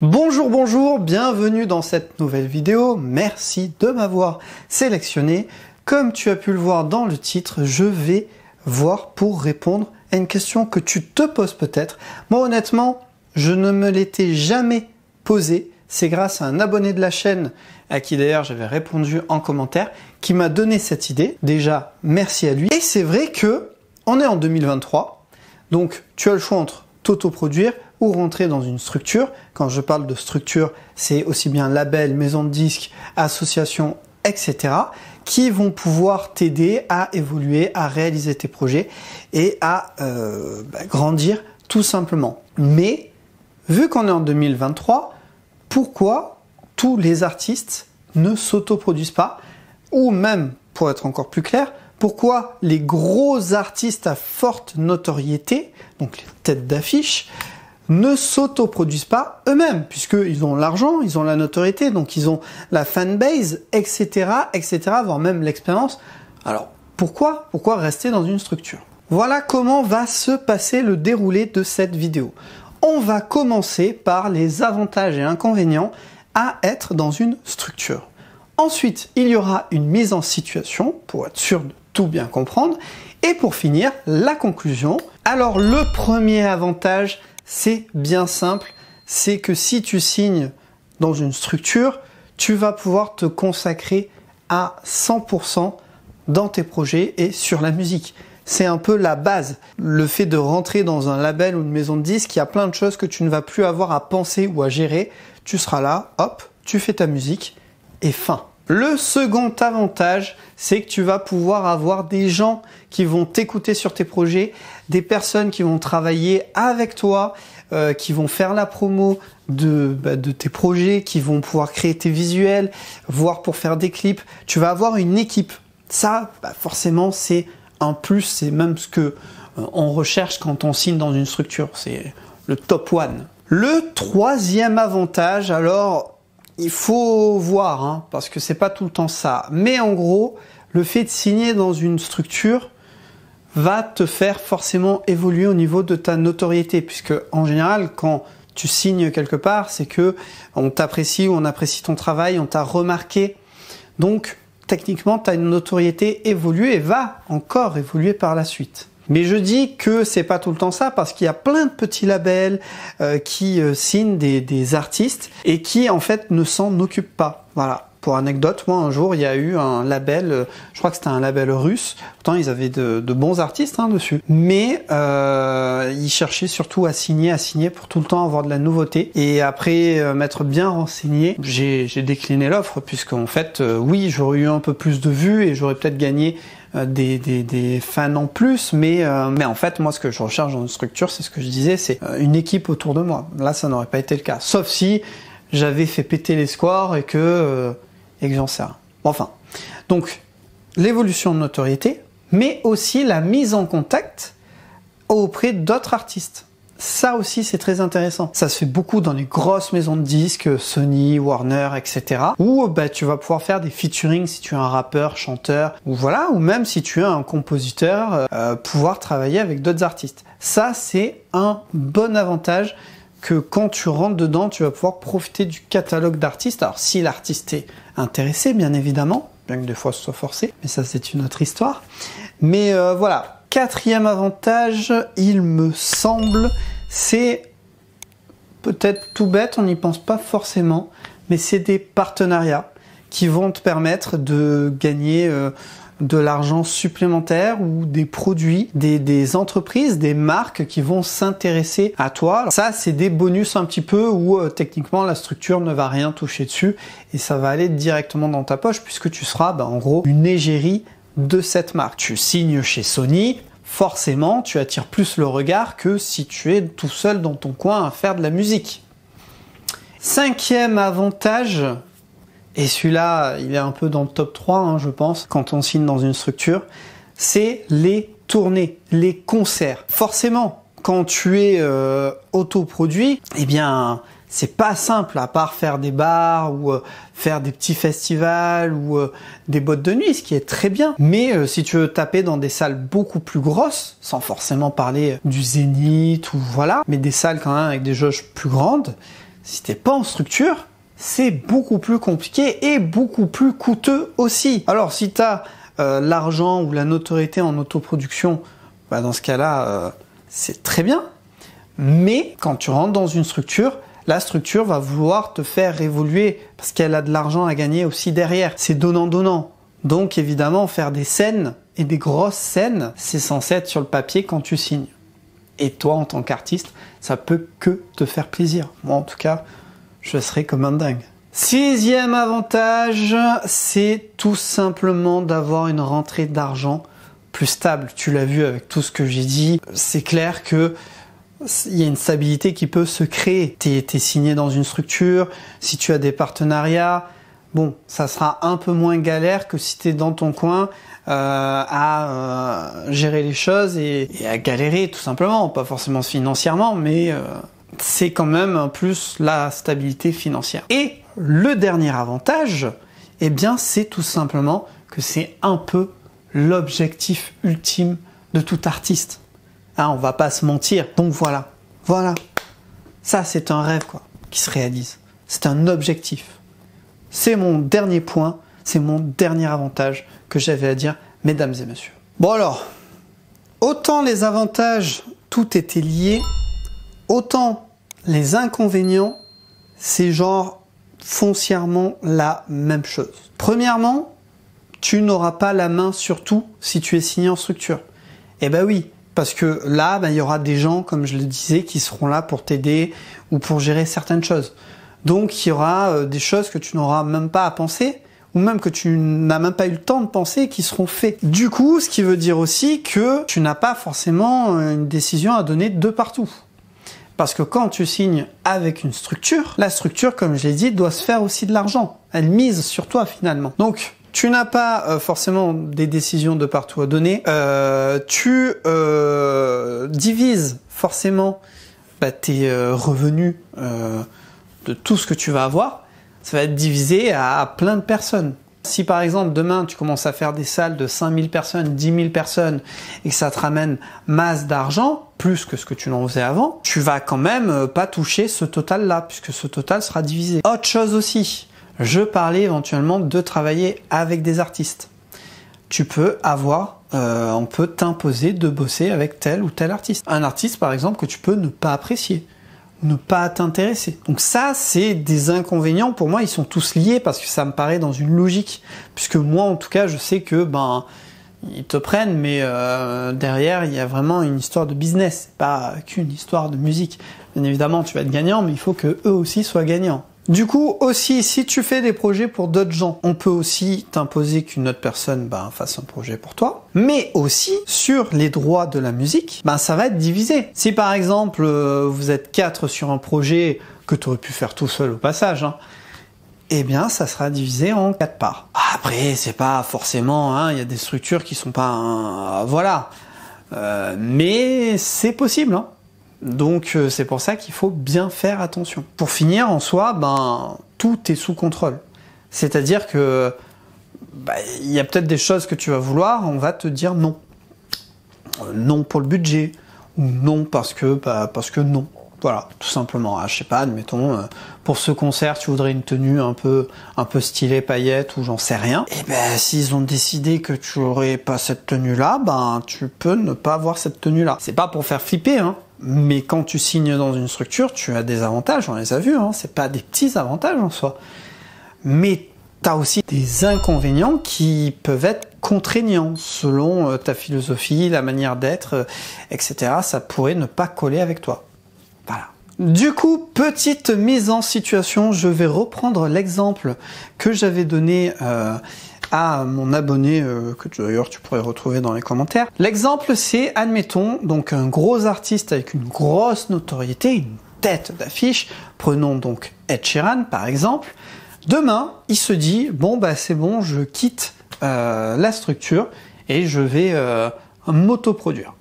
Bonjour, bonjour, bienvenue dans cette nouvelle vidéo. Merci de m'avoir sélectionné. Comme tu as pu le voir dans le titre, je vais voir pour répondre à une question que tu te poses peut-être. Moi, honnêtement, je ne me l'étais jamais posée. C'est grâce à un abonné de la chaîne, à qui d'ailleurs j'avais répondu en commentaire, qui m'a donné cette idée. Déjà, merci à lui. Et c'est vrai que on est en 2023, donc tu as le choix entre t'autoproduire produire ou rentrer dans une structure. Quand je parle de structure, c'est aussi bien label, maison de disques, association, etc., qui vont pouvoir t'aider à évoluer, à réaliser tes projets et à euh, bah, grandir tout simplement. Mais, vu qu'on est en 2023, pourquoi tous les artistes ne s'autoproduisent pas Ou même, pour être encore plus clair, pourquoi les gros artistes à forte notoriété, donc les têtes d'affiche, ne s'autoproduisent pas eux-mêmes, puisqu'ils ont l'argent, ils ont la notoriété, donc ils ont la fanbase, etc., etc., voire même l'expérience. Alors, pourquoi Pourquoi rester dans une structure Voilà comment va se passer le déroulé de cette vidéo. On va commencer par les avantages et inconvénients à être dans une structure. Ensuite, il y aura une mise en situation pour être sûr de tout bien comprendre. Et pour finir, la conclusion. Alors le premier avantage, c'est bien simple, c'est que si tu signes dans une structure, tu vas pouvoir te consacrer à 100% dans tes projets et sur la musique. C'est un peu la base. Le fait de rentrer dans un label ou une maison de disques, il y a plein de choses que tu ne vas plus avoir à penser ou à gérer. Tu seras là, hop, tu fais ta musique et fin. Le second avantage, c'est que tu vas pouvoir avoir des gens qui vont t'écouter sur tes projets, des personnes qui vont travailler avec toi, euh, qui vont faire la promo bah, de, tes projets, qui vont pouvoir créer tes visuels, voire pour faire des clips. Tu vas avoir une équipe. Ça, bah, forcément, c'est un plus, c'est même ce que euh, on recherche quand on signe dans une structure. C'est le top one. Le troisième avantage, alors il faut voir, hein, parce que c'est pas tout le temps ça. Mais en gros, le fait de signer dans une structure va te faire forcément évoluer au niveau de ta notoriété, puisque en général, quand tu signes quelque part, c'est que on t'apprécie ou on apprécie ton travail, on t'a remarqué. Donc, techniquement, tu une notoriété évolue et va encore évoluer par la suite. Mais je dis que c'est pas tout le temps ça parce qu'il y a plein de petits labels euh, qui euh, signent des, des artistes et qui en fait ne s'en occupent pas. Voilà pour anecdote, moi un jour il y a eu un label, euh, je crois que c'était un label russe, pourtant ils avaient de, de bons artistes hein, dessus, mais euh, ils cherchaient surtout à signer, à signer pour tout le temps avoir de la nouveauté, et après euh, m'être bien renseigné, j'ai décliné l'offre, puisque en fait euh, oui j'aurais eu un peu plus de vues et j'aurais peut-être gagné des, fans en plus, mais, mais en fait, moi, ce que je recherche dans une structure, c'est ce que je disais, c'est une équipe autour de moi. Là, ça n'aurait pas été le cas. Sauf si j'avais fait péter les squares et que et que j'en sais Enfin, donc l'évolution de notoriété, mais aussi la mise en contact auprès d'autres artistes. Ça aussi, c'est très intéressant. Ça se fait beaucoup dans les grosses maisons de disques, Sony, Warner, etc. Où bah, tu vas pouvoir faire des featuring si tu es un rappeur, chanteur, ou voilà, ou même si tu es un compositeur, euh, pouvoir travailler avec d'autres artistes. Ça, c'est un bon avantage que quand tu rentres dedans, tu vas pouvoir profiter du catalogue d'artistes. Alors si l'artiste est intéressé, bien évidemment, bien que des fois ce soit forcé, mais ça c'est une autre histoire. Mais euh, voilà, quatrième avantage, il me semble, c'est peut-être tout bête, on n'y pense pas forcément, mais c'est des partenariats qui vont te permettre de gagner... Euh, de l'argent supplémentaire ou des produits, des, entreprises, des marques qui vont s'intéresser à toi. ça, c'est des bonus un petit peu où euh, techniquement la structure ne va rien toucher dessus et ça va aller directement dans ta poche puisque tu seras bah, en gros une égérie de cette marque. Tu signes chez Sony, forcément tu attires plus le regard que si tu es tout seul dans ton coin à faire de la musique. Cinquième avantage et celui-là, il est un peu dans le top 3, hein, je pense, quand on signe dans une structure, c'est les tournées, les concerts. Forcément, quand tu es euh, autoproduit, eh bien, c'est pas simple à part faire des bars ou euh, faire des petits festivals ou euh, des bottes de nuit, ce qui est très bien. Mais si tu veux taper dans des salles beaucoup plus grosses, sans forcément parler du Zénith ou voilà, mais des salles quand même avec des jauges plus grandes, si t'es pas en structure, c'est beaucoup plus compliqué et beaucoup plus coûteux aussi. Alors si tu as euh, l'argent ou la notoriété en autoproduction, bah, dans ce cas-là, euh, c'est très bien. Mais quand tu rentres dans une structure, la structure va vouloir te faire évoluer parce qu'elle a de l'argent à gagner aussi derrière. C'est donnant-donnant. Donc évidemment, faire des scènes et des grosses scènes, c'est censé être sur le papier quand tu signes. Et toi, en tant qu'artiste, ça peut que te faire plaisir. Moi, en tout cas, je serai comme un dingue. Sixième avantage, c'est tout simplement d'avoir une rentrée d'argent plus stable. Tu l'as vu avec tout ce que j'ai dit. C'est clair que il y a une stabilité qui peut se créer. Tu es, signé dans une structure, si tu as des partenariats, bon, ça sera un peu moins galère que si tu es dans ton coin euh, à euh, gérer les choses et, à galérer tout simplement. Pas forcément financièrement, mais... Euh, c'est quand même plus la stabilité financière. Et le dernier avantage, eh bien, c'est tout simplement que c'est un peu l'objectif ultime de tout artiste. On hein, on va pas se mentir. Donc voilà, voilà. Ça, c'est un rêve quoi, qui se réalise. C'est un objectif. C'est mon dernier point, c'est mon dernier avantage que j'avais à dire, mesdames et messieurs. Bon alors, autant les avantages, tout était lié, Autant les inconvénients, c'est genre foncièrement la même chose. Premièrement, tu n'auras pas la main sur tout si tu es signé en structure. Eh ben oui, parce que là, ben, il y aura des gens, comme je le disais, qui seront là pour t'aider ou pour gérer certaines choses. Donc, il y aura euh, des choses que tu n'auras même pas à penser ou même que tu n'as même pas eu le temps de penser qui seront faites. Du coup, ce qui veut dire aussi que tu n'as pas forcément euh, une décision à donner de partout. Parce que quand tu signes avec une structure, la structure, comme je l'ai dit, doit se faire aussi de l'argent. Elle mise sur toi finalement. Donc, tu n'as pas euh, forcément des décisions de partout à donner. Euh, tu euh, divises forcément bah, tes euh, revenus de tout ce que tu vas avoir. Ça va être divisé à, plein de personnes. Si par exemple demain tu commences à faire des salles de 5000 personnes, 10 000 personnes et que ça te ramène masse d'argent, plus que ce que tu n'en faisais avant, tu vas quand même euh, pas toucher ce total là, puisque ce total sera divisé. Autre chose aussi, je parlais éventuellement de travailler avec des artistes. Tu peux avoir, euh, on peut t'imposer de bosser avec tel ou tel artiste. Un artiste par exemple que tu peux ne pas apprécier ne pas t'intéresser. Donc ça, c'est des inconvénients. Pour moi, ils sont tous liés parce que ça me paraît dans une logique. Puisque moi, en tout cas, je sais que ben ils te prennent, mais euh, derrière, il y a vraiment une histoire de business, pas qu'une histoire de musique. Bien évidemment, tu vas être gagnant, mais il faut que eux aussi soient gagnants. Du coup, aussi, si tu fais des projets pour d'autres gens, on peut aussi t'imposer qu'une autre personne ben, fasse un projet pour toi. Mais aussi, sur les droits de la musique, ben, ça va être divisé. Si par exemple, euh, vous êtes quatre sur un projet que tu aurais pu faire tout seul au passage, hein, eh bien, ça sera divisé en quatre parts. Ah, après, c'est pas forcément, hein, il y a des structures qui sont pas, ah, voilà, euh, mais c'est possible. Hein. Donc, euh, c'est pour ça qu'il faut bien faire attention. Pour finir, en soi, ben, tout est sous contrôle. C'est-à-dire que ben, il y a peut-être des choses que tu vas vouloir, on va te dire non. Euh, non pour le budget, ou non parce que, bah, parce que non. Voilà, tout simplement. Ah, je sais pas, admettons, pour ce concert, tu voudrais une tenue un peu, un peu stylée, paillette ou j'en sais rien. Et eh ben, s'ils ont décidé que tu aurais pas cette tenue-là, ben, tu peux ne pas avoir cette tenue-là. C'est pas pour faire flipper, hein. Mais quand tu signes dans une structure, tu as des avantages, on les a vus, hein. C'est pas des petits avantages en soi. Mais tu as aussi des inconvénients qui peuvent être contraignants selon euh, ta philosophie, la manière d'être, euh, etc. Ça pourrait ne pas coller avec toi. Voilà. Du coup, petite mise en situation, je vais reprendre l'exemple que j'avais donné euh, à mon abonné, euh, que d'ailleurs tu pourrais retrouver dans les commentaires. L'exemple c'est, admettons, donc un gros artiste avec une grosse notoriété, une tête d'affiche, prenons donc Ed Sheeran par exemple, demain il se dit, bon bah c'est bon, je quitte euh, la structure et je vais m'autoproduire.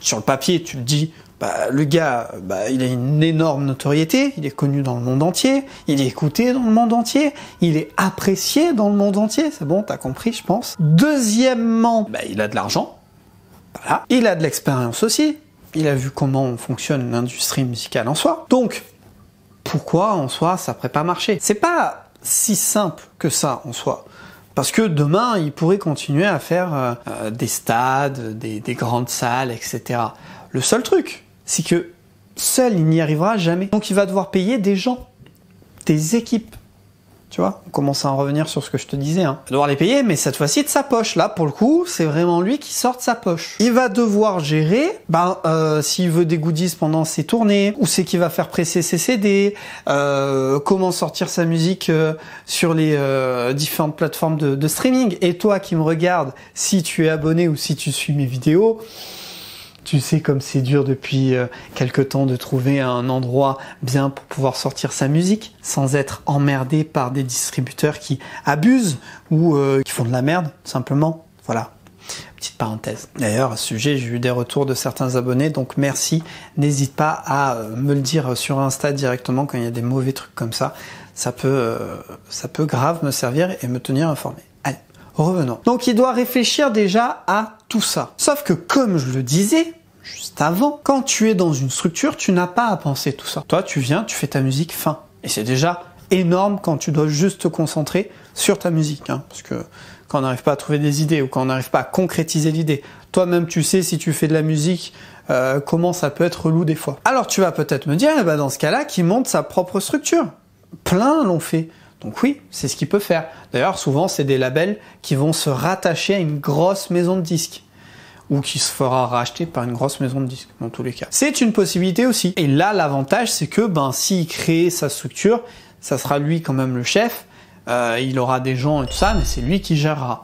Sur le papier tu le dis, bah, le gars, bah, il a une énorme notoriété, il est connu dans le monde entier, il est écouté dans le monde entier, il est apprécié dans le monde entier, c'est bon, t'as compris, je pense. Deuxièmement, bah, il a de l'argent, voilà. Il a de l'expérience aussi, il a vu comment fonctionne l'industrie musicale en soi. Donc, pourquoi en soi ça pourrait pas marcher C'est pas si simple que ça en soi. Parce que demain, il pourrait continuer à faire euh, euh, des stades, des grandes salles, etc. Le seul truc, c'est que seul, il n'y arrivera jamais. Donc il va devoir payer des gens, des équipes. Tu vois, on commence à en revenir sur ce que je te disais. Hein. Il va devoir les payer, mais cette fois-ci de sa poche. Là, pour le coup, c'est vraiment lui qui sort de sa poche. Il va devoir gérer, ben, euh, s'il veut des goodies pendant ses tournées, ou c'est qu'il va faire presser ses CD, euh, comment sortir sa musique euh, sur les différentes plateformes de, de streaming. Et toi qui me regardes, si tu es abonné ou si tu suis mes vidéos, tu sais comme c'est dur depuis euh, quelque temps de trouver un endroit bien pour pouvoir sortir sa musique sans être emmerdé par des distributeurs qui abusent ou euh, qui font de la merde simplement. Voilà. Petite parenthèse. D'ailleurs, à ce sujet, j'ai eu des retours de certains abonnés, donc merci. N'hésite pas à euh, me le dire sur Insta directement quand il y a des mauvais trucs comme ça. Ça peut, ça peut grave me servir et me tenir informé. Allez, revenons. Donc il doit réfléchir déjà à tout ça. Sauf que comme je le disais, juste avant, quand tu es dans une structure, tu n'as pas à penser tout ça. Toi, tu viens, tu fais ta musique fin. Et c'est déjà énorme quand tu dois juste te concentrer sur ta musique. Hein. parce que quand on n'arrive pas à trouver des idées ou quand on n'arrive pas à concrétiser l'idée, toi-même tu sais si tu fais de la musique, euh, comment ça peut être relou des fois. Alors tu vas peut-être me dire, eh ben, dans ce cas-là, qui monte sa propre structure. Plein l'ont fait. Donc oui, c'est ce qu'il peut faire. D'ailleurs, souvent, c'est des labels qui vont se rattacher à une grosse maison de disques ou qui se fera racheter par une grosse maison de disques dans tous les cas. C'est une possibilité aussi. Et là, l'avantage, c'est que ben, s'il crée sa structure, ça sera lui quand même le chef. Euh, il aura des gens et tout ça, mais c'est lui qui gérera.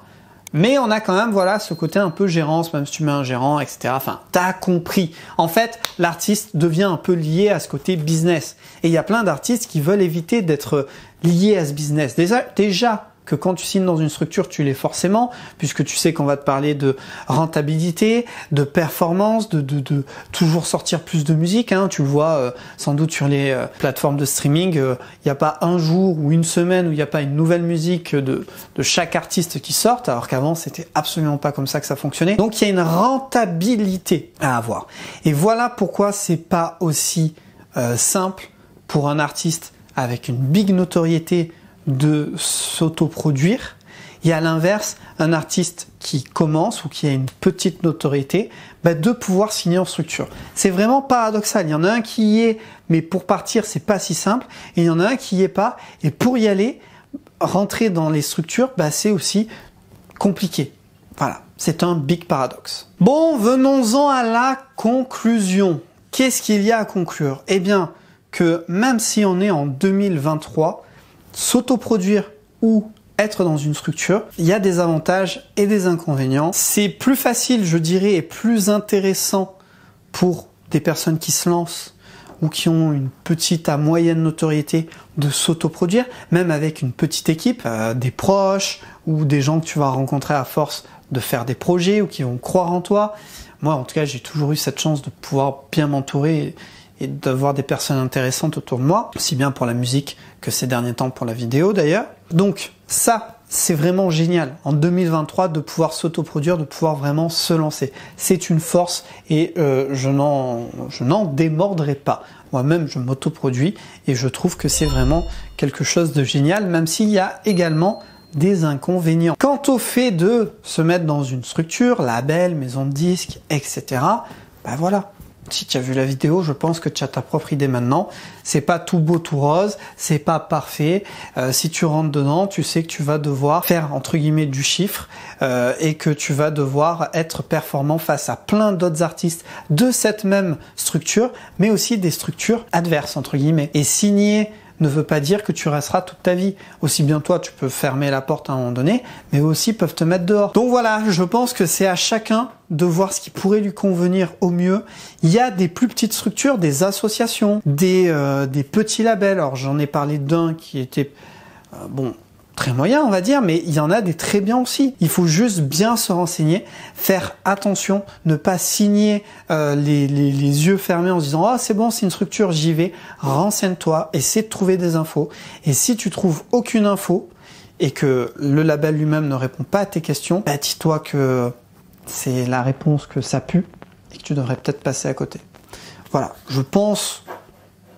Mais on a quand même voilà ce côté un peu gérance, même si tu mets un gérant, etc. Enfin, t'as compris. En fait, l'artiste devient un peu lié à ce côté business. Et il y a plein d'artistes qui veulent éviter d'être liés à ce business. Déjà, déjà que quand tu signes dans une structure, tu l'es forcément, puisque tu sais qu'on va te parler de rentabilité, de performance, de, de, toujours sortir plus de musique. Hein. Tu le vois euh, sans doute sur les euh, plateformes de streaming, euh, il n'y a pas un jour ou une semaine où il n'y a pas une nouvelle musique de, de chaque artiste qui sorte, alors qu'avant c'était absolument pas comme ça que ça fonctionnait. Donc il y a une rentabilité à avoir. Et voilà pourquoi c'est pas aussi simple pour un artiste avec une big notoriété de s'autoproduire. Et à l'inverse, un artiste qui commence ou qui a une petite notoriété, bah, de pouvoir signer en structure. C'est vraiment paradoxal. Il y en a un qui y est, mais pour partir, c'est pas si simple. il y en a un qui y est pas. Et pour y aller, rentrer dans les structures, bah, c'est aussi compliqué. Voilà. C'est un big paradoxe. Bon, venons-en à la conclusion. Qu'est-ce qu'il y a à conclure Eh bien, que même si on est en 2023, s'autoproduire ou être dans une structure, il y a des avantages et des inconvénients. C'est plus facile, je dirais, et plus intéressant pour des personnes qui se lancent ou qui ont une petite à moyenne notoriété de s'autoproduire, même avec une petite équipe, euh, des proches ou des gens que tu vas rencontrer à force de faire des projets ou qui vont croire en toi. Moi, en tout cas, j'ai toujours eu cette chance de pouvoir bien m'entourer et d'avoir des personnes intéressantes autour de moi, aussi bien pour la musique que ces derniers temps pour la vidéo d'ailleurs. Donc ça, c'est vraiment génial en 2023 de pouvoir s'autoproduire, de pouvoir vraiment se lancer. C'est une force et euh, je n'en démordrai pas. Moi-même, je m'autoproduis et je trouve que c'est vraiment quelque chose de génial, même s'il y a également des inconvénients. Quant au fait de se mettre dans une structure, label, maison de disques, etc., ben bah voilà, si tu as vu la vidéo, je pense que tu as ta propre idée maintenant. C'est pas tout beau, tout rose, c'est pas parfait. Euh, si tu rentres dedans, tu sais que tu vas devoir faire entre guillemets du chiffre euh, et que tu vas devoir être performant face à plein d'autres artistes de cette même structure, mais aussi des structures adverses entre guillemets. Et signer ne veut pas dire que tu resteras toute ta vie. Aussi bien toi, tu peux fermer la porte à un moment donné, mais aussi peuvent te mettre dehors. Donc voilà, je pense que c'est à chacun de voir ce qui pourrait lui convenir au mieux. Il y a des plus petites structures, des associations, des, euh, des petits labels. Alors j'en ai parlé d'un qui était... Euh, bon, très moyen, on va dire, mais il y en a des très bien aussi. Il faut juste bien se renseigner, faire attention, ne pas signer euh, les, yeux fermés en se disant ah c'est bon c'est une structure j'y vais. Renseigne-toi, essaie de trouver des infos. Et si tu trouves aucune info et que le label lui-même ne répond pas à tes questions, bah dis-toi que c'est la réponse que ça pue et que tu devrais peut-être passer à côté. Voilà, je pense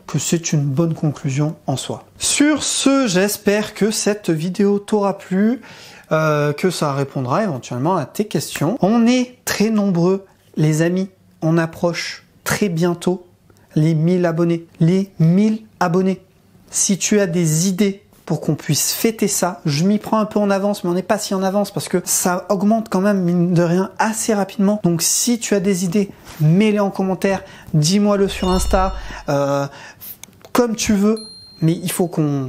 que c'est une bonne conclusion en soi. Sur ce, j'espère que cette vidéo t'aura plu, euh, que ça répondra éventuellement à tes questions. On est très nombreux, les amis. On approche très bientôt les 1000 abonnés. Les 1000 abonnés. Si tu as des idées pour qu'on puisse fêter ça. Je m'y prends un peu en avance, mais on n'est pas si en avance parce que ça augmente quand même, mine de rien, assez rapidement. Donc si tu as des idées, mets-les en commentaire, dis-moi-le sur Insta, euh, comme tu veux, mais il faut qu'on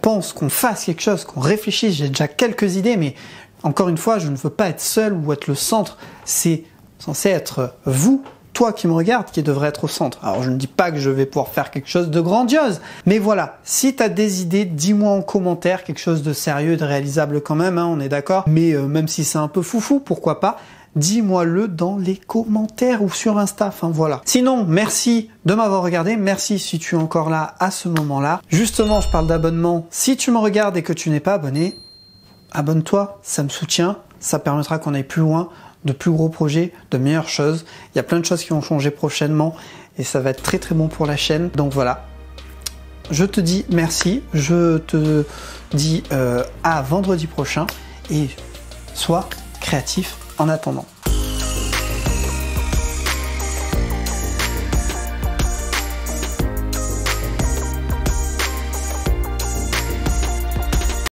pense, qu'on fasse quelque chose, qu'on réfléchisse. J'ai déjà quelques idées, mais encore une fois, je ne veux pas être seul ou être le centre. C'est censé être vous, toi qui me regardes, qui devrait être au centre. Alors je ne dis pas que je vais pouvoir faire quelque chose de grandiose, mais voilà, si tu as des idées, dis-moi en commentaire quelque chose de sérieux, de réalisable quand même, hein, on est d'accord. Mais euh, même si c'est un peu foufou, pourquoi pas dis-moi-le dans les commentaires ou sur Insta. Enfin voilà. Sinon, merci de m'avoir regardé. Merci si tu es encore là à ce moment-là. Justement, je parle d'abonnement. Si tu me regardes et que tu n'es pas abonné, abonne-toi. Ça me soutient. Ça permettra qu'on aille plus loin, de plus gros projets, de meilleures choses. Il y a plein de choses qui vont changer prochainement et ça va être très très bon pour la chaîne. Donc voilà. Je te dis merci. Je te dis euh, à vendredi prochain et sois créatif en attendant.